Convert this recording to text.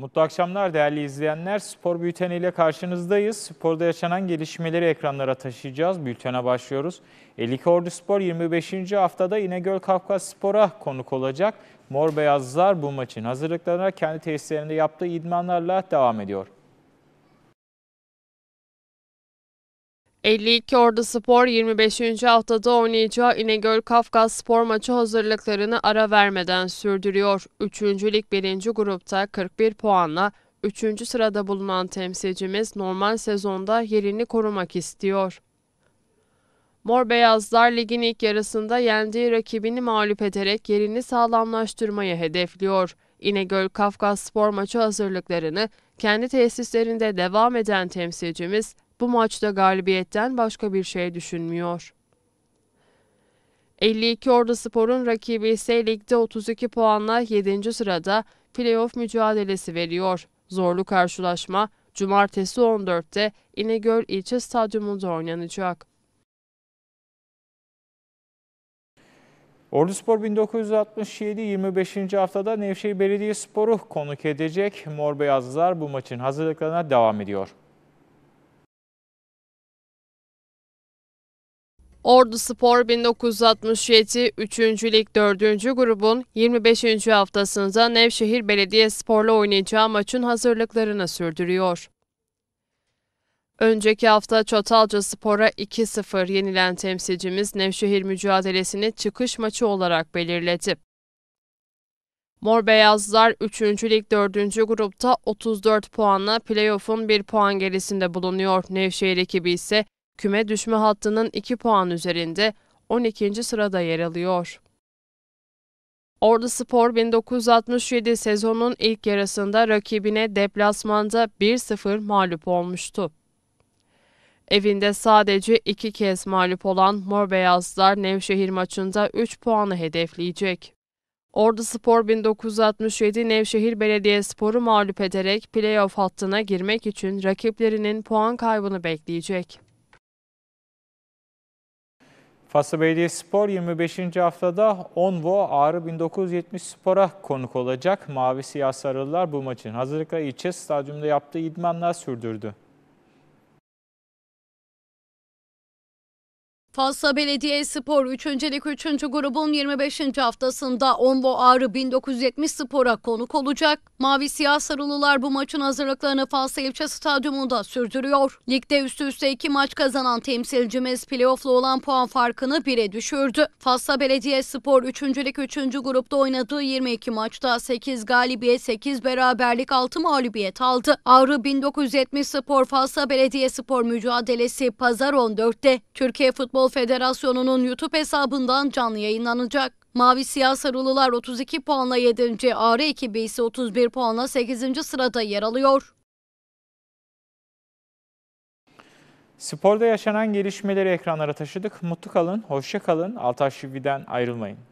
Mutlu akşamlar değerli izleyenler. Spor Bülteni ile karşınızdayız. Sporda yaşanan gelişmeleri ekranlara taşıyacağız. Bültene başlıyoruz. Elike Ordu Spor 25. haftada İnegöl Kafkas Spor'a konuk olacak. Mor Beyazlar bu maçın hazırlıklarına kendi tesislerinde yaptığı idmanlarla devam ediyor. 52 Ordu Spor 25. haftada oynayacağı İnegöl Kafkas spor maçı hazırlıklarını ara vermeden sürdürüyor. 3. Lig 1. grupta 41 puanla 3. sırada bulunan temsilcimiz normal sezonda yerini korumak istiyor. Mor Beyazlar ligin ilk yarısında yendiği rakibini mağlup ederek yerini sağlamlaştırmayı hedefliyor. İnegöl Kafkas spor maçı hazırlıklarını kendi tesislerinde devam eden temsilcimiz bu maçta galibiyetten başka bir şey düşünmüyor. 52 Ordu Spor'un rakibi ise ligde 32 puanla 7. sırada playoff mücadelesi veriyor. Zorlu karşılaşma cumartesi 14'te İnegöl ilçe stadyumunda oynanacak. Ordu Spor 1967 25. haftada Nevşehir Belediyespor'u konuk edecek. Mor Beyazlılar bu maçın hazırlıklarına devam ediyor. Ordu Spor 1967 3. Lig 4. grubun 25. haftasında Nevşehir Belediye Spor'la oynayacağı maçın hazırlıklarını sürdürüyor. Önceki hafta Çatalca Spor'a 2-0 yenilen temsilcimiz Nevşehir mücadelesini çıkış maçı olarak belirledi. Mor Beyazlar 3. Lig 4. grupta 34 puanla playoff'un 1 puan gerisinde bulunuyor. Nevşehir ekibi ise Küme düşme hattının 2 puan üzerinde 12. sırada yer alıyor. Ordu Spor 1967 sezonun ilk yarısında rakibine deplasmanda 1-0 mağlup olmuştu. Evinde sadece iki kez mağlup olan Mor Beyazlar Nevşehir maçında 3 puanı hedefleyecek. Ordu Spor 1967 Nevşehir Belediyespor'u mağlup ederek playoff hattına girmek için rakiplerinin puan kaybını bekleyecek. Faslı Belediyespor 25. haftada Onvo Ağrı 1970 Spor'a konuk olacak. Mavi Siyah Sarılılar bu maçın hazırlıkla ilçe stadyumda yaptığı idmanlar sürdürdü. Fasla Belediye Spor 3. Lig 3. grubun 25. haftasında Onlu Ağrı 1970 Spor'a konuk olacak. Mavi Siyah Sarılılar bu maçın hazırlıklarını Fasla İlçe Stadyumunda sürdürüyor. Ligde üst üste iki maç kazanan temsilcimiz playoff'lu olan puan farkını bire düşürdü. Fasla Belediye Spor 3. Lig 3. grupta oynadığı 22 maçta 8 galibiyet 8 beraberlik 6 mağlubiyet aldı. Ağrı 1970 Spor Fasla Belediye Spor mücadelesi pazar 14'te. Türkiye Futbol Futbol Federasyonu'nun YouTube hesabından canlı yayınlanacak. Mavi Siyah Sarılılar 32 puanla 7. Ağrı ekibi ise 31 puanla 8. sırada yer alıyor. Sporda yaşanan gelişmeleri ekranlara taşıdık. Mutlu kalın, hoşça kalın. Altay Şivi'den ayrılmayın.